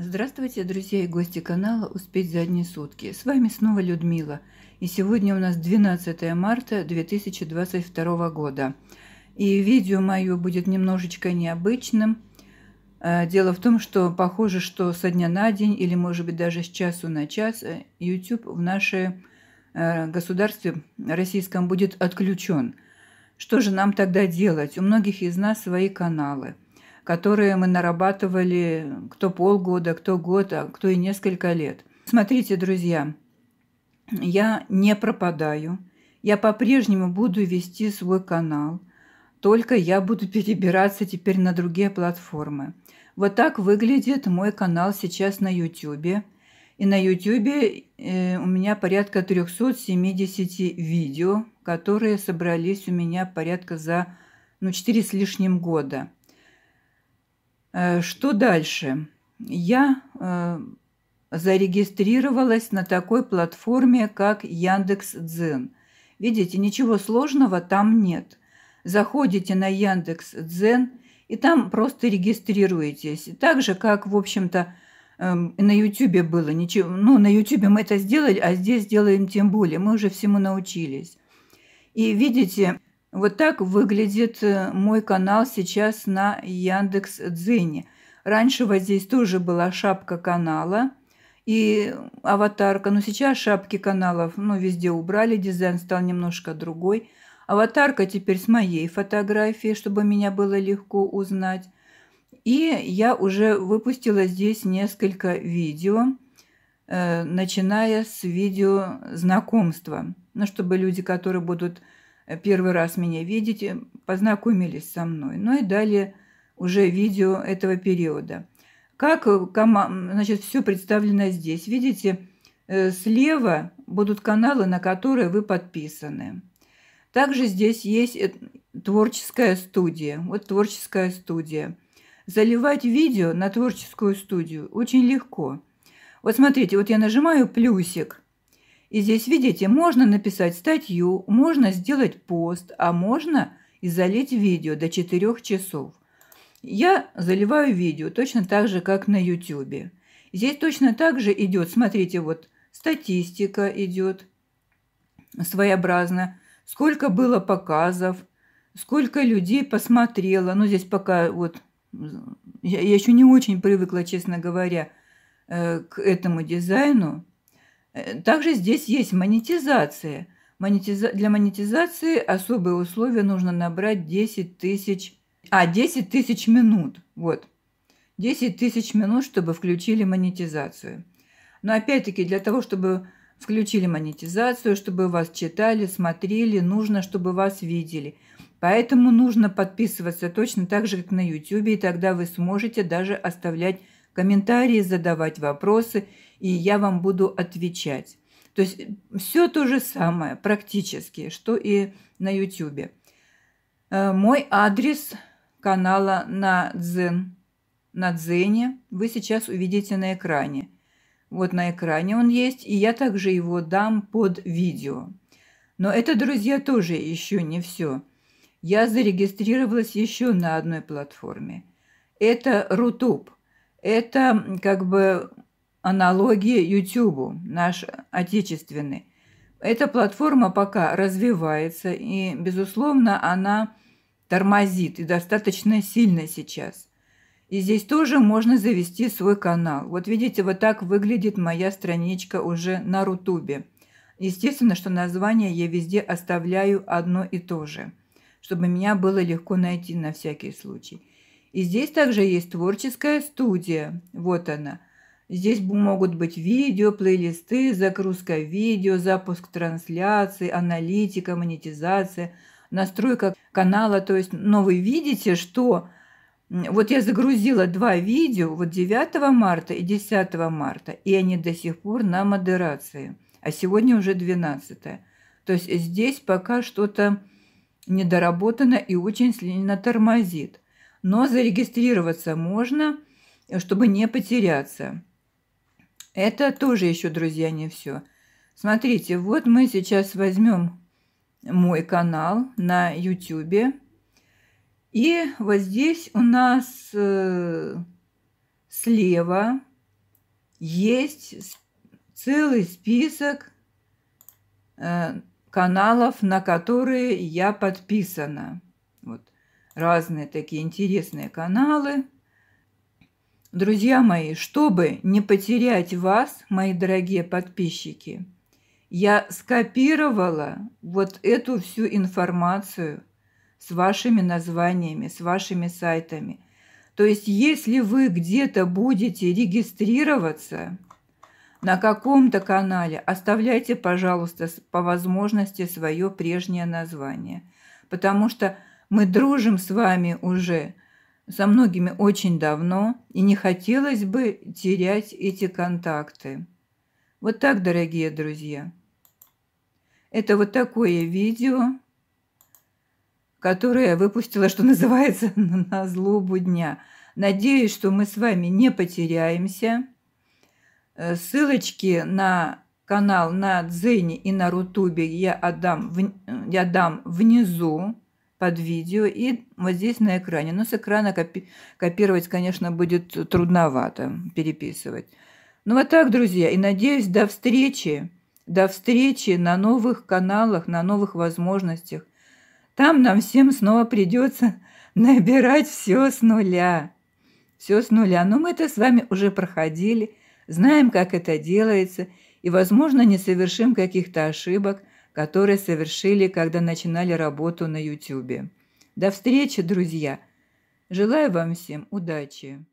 Здравствуйте, друзья и гости канала «Успеть за одни сутки». С вами снова Людмила. И сегодня у нас 12 марта 2022 года. И видео мое будет немножечко необычным. А, дело в том, что похоже, что со дня на день или, может быть, даже с часу на час э, YouTube в нашем э, государстве российском будет отключен. Что же нам тогда делать? У многих из нас свои каналы – которые мы нарабатывали кто полгода, кто год, а кто и несколько лет. Смотрите, друзья, я не пропадаю. Я по-прежнему буду вести свой канал, только я буду перебираться теперь на другие платформы. Вот так выглядит мой канал сейчас на YouTube. И на YouTube э, у меня порядка 370 видео, которые собрались у меня порядка за ну, 4 с лишним года. Э, что дальше? Я э, зарегистрировалась на такой платформе, как Яндекс Дзен. Видите, ничего сложного там нет. Заходите на Яндекс Дзен и там просто регистрируетесь. Так же, как, в общем-то, эм, на Ютубе было. Ничего, ну, на Ютубе мы это сделали, а здесь делаем тем более. Мы уже всему научились. И видите, вот так выглядит э, мой канал сейчас на Яндекс Дзене. Раньше вот здесь тоже была шапка канала и аватарка, но сейчас шапки каналов, ну, везде убрали, дизайн стал немножко другой. Аватарка теперь с моей фотографией, чтобы меня было легко узнать. И я уже выпустила здесь несколько видео, э, начиная с видео знакомства. Ну, чтобы люди, которые будут первый раз меня видите, познакомились со мной. Ну и далее уже видео этого периода. Как э, значит, все представлено здесь. Видите, э, слева будут каналы, на которые вы подписаны. Также здесь есть э, творческая студия. Вот творческая студия. Заливать видео на творческую студию очень легко. Вот смотрите, вот я нажимаю плюсик – и здесь, видите, можно написать статью, можно сделать пост, а можно и залить видео до 4 часов. Я заливаю видео точно так же, как на YouTube. Здесь точно так же идет, смотрите, вот статистика идет своеобразно. Сколько было показов, сколько людей посмотрело. Ну, здесь пока вот я еще не очень привыкла, честно говоря, э, к этому дизайну. Э, также здесь есть монетизация. Монетиза... Для монетизации особые условия нужно набрать 10 тысяч... А, 10 тысяч минут. Вот. 10 тысяч минут, чтобы включили монетизацию. Но опять-таки, для того, чтобы включили монетизацию, чтобы вас читали, смотрели, нужно, чтобы вас видели. Поэтому нужно подписываться точно так же, как на YouTube, и тогда вы сможете даже оставлять комментарии, задавать вопросы – и я вам буду отвечать. То есть все то же самое практически, что и на YouTube. Э, мой адрес канала на Дзен, на Дзене вы сейчас увидите на экране. Вот на экране он есть, и я также его дам под видео. Но это, друзья, тоже еще не все. Я зарегистрировалась еще на одной платформе. Это Рутуб. Это как бы аналогии YouTube, наш отечественный. Эта платформа пока развивается, и, безусловно, она тормозит, и достаточно сильно сейчас. И здесь тоже можно завести свой канал. Вот видите, вот так выглядит моя страничка уже на Рутубе. Естественно, что название я везде оставляю одно и то же, чтобы меня было легко найти на всякий случай. И здесь также есть творческая студия. Вот она – Здесь могут быть видео, плейлисты, загрузка видео, запуск трансляции, аналитика, монетизация, настройка канала. То есть, но ну, вы видите, что вот я загрузила два видео, вот 9 марта и 10 марта, и они до сих пор на модерации. А сегодня уже 12. То есть здесь пока что-то недоработано и очень сильно тормозит. Но зарегистрироваться можно, э, чтобы не потеряться. Это тоже еще, друзья, не все. Смотрите, вот мы сейчас возьмем мой канал на YouTube. И вот здесь у нас э, слева есть целый список э, каналов, на которые я подписана. Вот разные такие интересные каналы. Друзья мои, чтобы не потерять вас, мои дорогие подписчики, я скопировала вот эту всю информацию с вашими названиями, с вашими сайтами. То есть, если вы где-то будете регистрироваться на каком-то канале, оставляйте, пожалуйста, по возможности свое прежнее название. Потому что мы дружим с вами уже – со многими очень давно, и не хотелось бы терять эти контакты. Вот так, дорогие друзья. Это вот такое видео, которое я выпустила, что называется, на злобу дня. Надеюсь, что мы с вами не потеряемся. Э, ссылочки на канал на Дзене и на Рутубе я, отдам, я дам внизу под видео и вот здесь на экране. Но с экрана копи копировать, конечно, будет трудновато, переписывать. Ну вот так, друзья, и надеюсь, до встречи, до встречи на новых каналах, на новых возможностях. Там нам всем снова придется набирать все с нуля. Все с нуля. Но мы это с вами уже проходили, знаем, как это делается, и, возможно, не совершим каких-то ошибок, которые совершили, когда начинали работу на YouTube. До встречи, друзья! Желаю вам всем удачи!